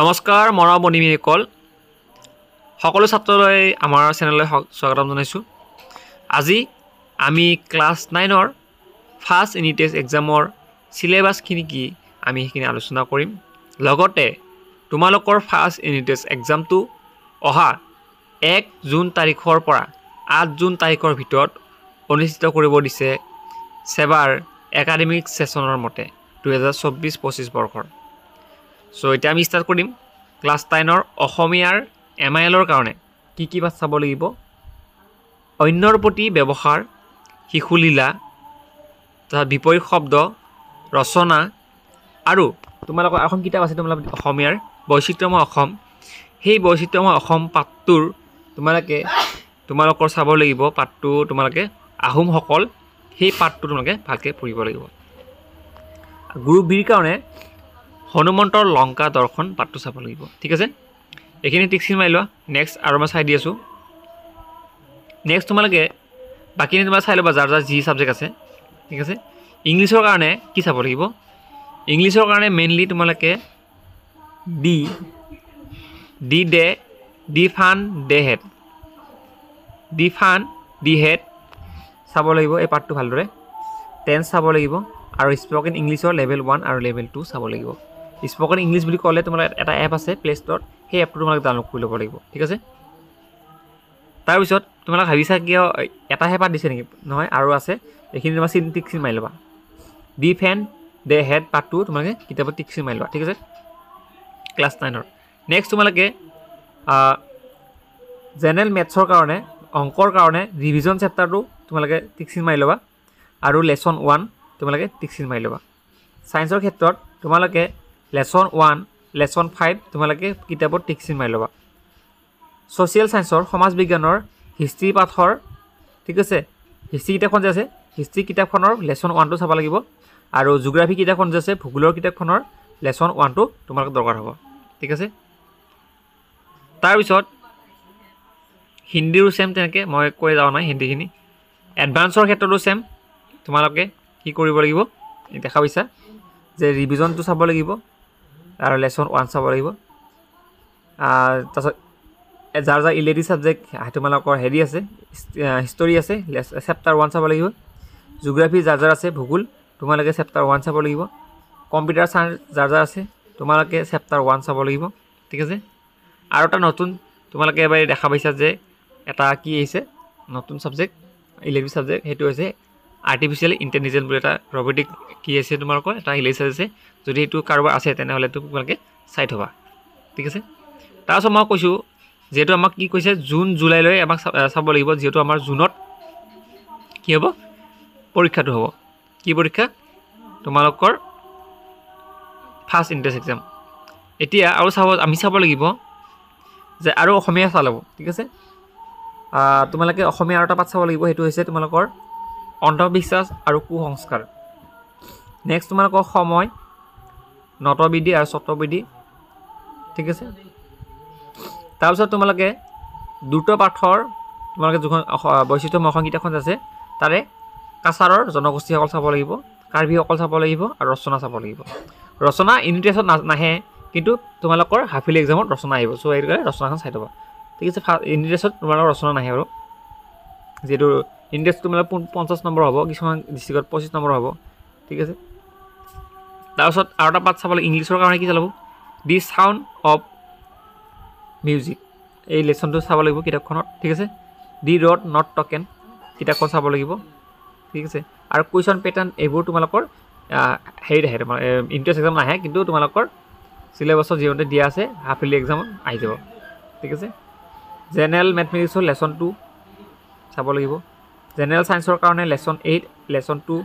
নমস্কাৰ মৰা কল সকলো ছাত্ৰলৈ আমাৰ চেনেললৈ স্বাগতম জনাইছোঁ আজি আমি ক্লাছ নাইনৰ ফাৰ্ষ্ট ইউনিট টেষ্ট এক্সামৰ চিলেবাছখিনি কি আমি সেইখিনি আলোচনা কৰিম লগতে তোমালোকৰ ফাৰ্ষ্ট ইউনিট টেষ্ট এক্সামটো অহা এক জুন তাৰিখৰ পৰা আঠ জুন তাৰিখৰ ভিতৰত অনুষ্ঠিত কৰিব দিছে ছেবাৰ একাডেমিক ছেশ্যনৰ মতে দুহেজাৰ চৌব্বিছ পঁচিছ বৰ্ষৰ চ' এতিয়া আমি ষ্টাৰ্ট কৰিম ক্লাছ টেনৰ অসমীয়াৰ এম আই এলৰ কাৰণে কি কি বাছ চাব লাগিব অন্যৰ প্ৰতি ব্যৱহাৰ শিশুলীলা তাৰপিছত বিপৰীত শব্দ ৰচনা আৰু তোমালোকৰ এখন কিতাপ আছে তোমালোক অসমীয়াৰ বৈচিত্ৰময় অসম সেই বৈচিত্ৰময় অসম পাঠটোৰ তোমালোকে তোমালোকৰ চাব লাগিব পাঠটো তোমালোকে আহোমসকল সেই পাঠটো তোমালোকে ভালকৈ পঢ়িব লাগিব গ্ৰুপ বিৰ কাৰণে হনুমন্তৰ লংকা দৰ্শন পাতটো চাব লাগিব ঠিক আছে এইখিনি টিকচিন মাৰি লোৱা নেক্সট আৰু মই চাই দি আছোঁ নেক্সট তোমালোকে বাকীখিনি তোমাৰ চাই ল'বা যাৰ যাৰ যি চাবজেক্ট আছে ঠিক আছে ইংলিছৰ কাৰণে কি চাব লাগিব ইংলিছৰ কাৰণে মেইনলি তোমালোকে ডি ডি ডে ডি ফান ডে হেড ডি ফান ডি হেড চাব লাগিব এই পাৰ্টটো ভালদৰে টেন্স চাব লাগিব আৰু স্পকেন ইংলিছৰ লেভেল ওৱান আৰু লেভেল টু চাব লাগিব স্পকেন ইংলিছ বুলি ক'লে তোমালোকৰ এটা এপ আছে প্লে' ষ্টৰত সেই এপটো তোমালোকে ডাউনলোড কৰি ল'ব লাগিব ঠিক আছে তাৰপিছত তোমালোকে ভাবিছা কিয় এটা হেপাত দিছে নেকি নহয় আৰু আছে এইখিনি তোমাৰ চিন টিক চিন মাৰি ল'বা দি ফেন দে হেড পাৰ্টটো তোমালোকে কিতাপত টিক চিন মাৰি ল'বা ঠিক আছে ক্লাছ নাইনৰ নেক্সট তোমালোকে জেনেৰেল মেথছৰ কাৰণে অংকৰ কাৰণে ৰিভিজন চেপ্টাৰটো তোমালোকে টিক চিন মাৰি ল'বা আৰু লেচন ওৱান তোমালোকে টিক চিন মাৰি ল'বা ছায়েন্সৰ ক্ষেত্ৰত তোমালোকে লেচন ওৱান লেচন ফাইভ তোমালোকে কিতাপত টিকচিন মাৰি ল'বা ছ'চিয়েল ছায়েঞ্চৰ সমাজ বিজ্ঞানৰ হিষ্ট্ৰী পাঠৰ ঠিক আছে হিষ্ট্ৰী কিতাপখন যে আছে হিষ্ট্ৰী কিতাপখনৰ লেচন ওৱানটো চাব লাগিব আৰু জিঅ'গ্ৰাফী কিতাপখন যে আছে ভূগোলৰ কিতাপখনৰ লেচন ওৱানটো তোমালোকে দৰকাৰ হ'ব ঠিক আছে তাৰপিছত হিন্দীৰো ছেম তেনেকৈ মই কৈ যাব নাই হিন্দীখিনি এডভান্সৰ ক্ষেত্ৰতো ছেম তোমালোকে কি কৰিব লাগিব দেখা পাইছা যে ৰিভিজনটো চাব লাগিব আৰু লেচন ওৱান চাব লাগিব তাৰপিছত যাৰ যাৰ ইলেডি ছাবজেক্ট তোমালোকৰ হেৰি আছে হিষ্টৰি আছে চেপ্টাৰ ওৱান চাব লাগিব জিঅ'গ্ৰাফি যাৰ যাৰ আছে ভূগোল তোমালোকে চেপ্টাৰ ওৱান চাব লাগিব কম্পিউটাৰ চাইন্স যাৰ যাৰ আছে তোমালোকে চেপ্টাৰ ওৱান চাব লাগিব ঠিক আছে আৰু এটা নতুন তোমালোকে এবাৰ দেখা পাইছা যে এটা কি আহিছে নতুন ছাবজেক্ট ইলেক্ট্ৰিক চাবজেক্ট সেইটো হৈছে আৰ্টিফিচিয়েল ইণ্টেলিজেণ্ট বুলি এটা ৰবটিক কি আছে তোমালোকৰ এটা ৰিলিজ আছে যদি এইটো কাৰোবাৰ আছে তেনেহ'লে এইটো তোমালোকে চাই থবা ঠিক আছে তাৰপিছত মই কৈছোঁ যিহেতু আমাক কি কৈছে জুন জুলাইলৈ আমাক চাব লাগিব যিহেতু আমাৰ জুনত কি হ'ব পৰীক্ষাটো হ'ব কি পৰীক্ষা তোমালোকৰ ফাৰ্ষ্ট এণ্ট্ৰেঞ্চ এক্সাম এতিয়া আৰু চাব আমি চাব লাগিব যে আৰু অসমীয়া চাই ল'ব ঠিক আছে তোমালোকে অসমীয়া আৰু এটা পাত চাব লাগিব সেইটো হৈছে তোমালোকৰ অন্ধবিশ্বাস আৰু কুসংস্কাৰ নেক্সট তোমালোকৰ সময় নটবিধি আৰু চতবিধি ঠিক আছে তাৰপিছত তোমালোকে দ্ৰুত পাঠৰ তোমালোকে যিখন বৈচিত্ৰময় সংগীতখন আছে তাৰে কাছাৰৰ জনগোষ্ঠীসকল চাব লাগিব কাৰ্বিসকল চাব লাগিব আৰু ৰচনা চাব লাগিব ৰচনা ইউনিটেষ্টত নাহে কিন্তু তোমালোকৰ হাফিল এক্সামত ৰচনা আহিব চ' এইটো কাৰণে ৰচনাখন চাই থ'বা ঠিক আছে ফাৰ্ষ্ট ইউনিটেষ্টত তোমালোকৰ ৰচনা নাহে আৰু যিহেতু ইণ্ডেক্সটো মানে পঞ্চাছ নম্বৰ হ'ব কিছুমান ডিষ্ট্ৰিক্টত পঁচিছ নম্বৰ হ'ব ঠিক আছে তাৰপিছত আৰু এটা পাত চাবলৈ ইংলিছৰ কাৰণে কি চাব দি চাউণ্ড অফ মিউজিক এই লেচনটো চাব লাগিব কিতাপখনত ঠিক আছে দি ৰড নট টকেন কিতাপখন চাব লাগিব ঠিক আছে আৰু কুৱেশ্যন পেটাৰ্ণ এইবোৰ তোমালোকৰ হেৰিত আহে তোমাৰ ইণ্ট্ৰেঞ্চ এক্সাম নাহে কিন্তু তোমালোকৰ চিলেবাছৰ যিমতে দিয়া আছে হাফ ইলি এক্সাম আহি যাব ঠিক আছে জেনেৰেল মেথমেটিক্সৰ লেচনটো চাব লাগিব জেনেৰেল ছায়েন্সৰ কাৰণে lesson eight lesson two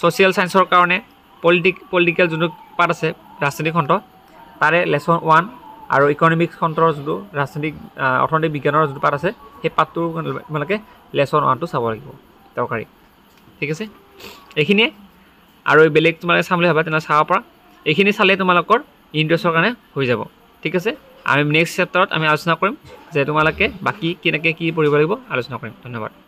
social ছায়েন্সৰ কাৰণে পলিটিক পলিটিকেল যোনটো পাৰ্ট আছে ৰাজনৈতিক খণ্ড তাৰে লেচন ওৱান আৰু ইকনমিক খণ্ডৰ যোনটো ৰাজনৈতিক অৰ্থনৈতিক বিজ্ঞানৰ যোনটো পাৰ্ট আছে সেই পাৰ্টটোৰ আপোনালোকে লেচন ওৱানটো চাব লাগিব দৰকাৰী ঠিক আছে এইখিনিয়ে আৰু এই বেলেগ তোমালোকে চাম বুলি ভাবা তেনেহ'লে চাব পৰা এইখিনি চালে তোমালোকৰ ইণ্টাৰেষ্টৰ কাৰণে হৈ যাব ঠিক আছে আমি নেক্সট চেপ্টাৰত আমি আলোচনা কৰিম যে তোমালোকে বাকী কেনেকৈ কি পঢ়িব লাগিব আলোচনা কৰিম ধন্যবাদ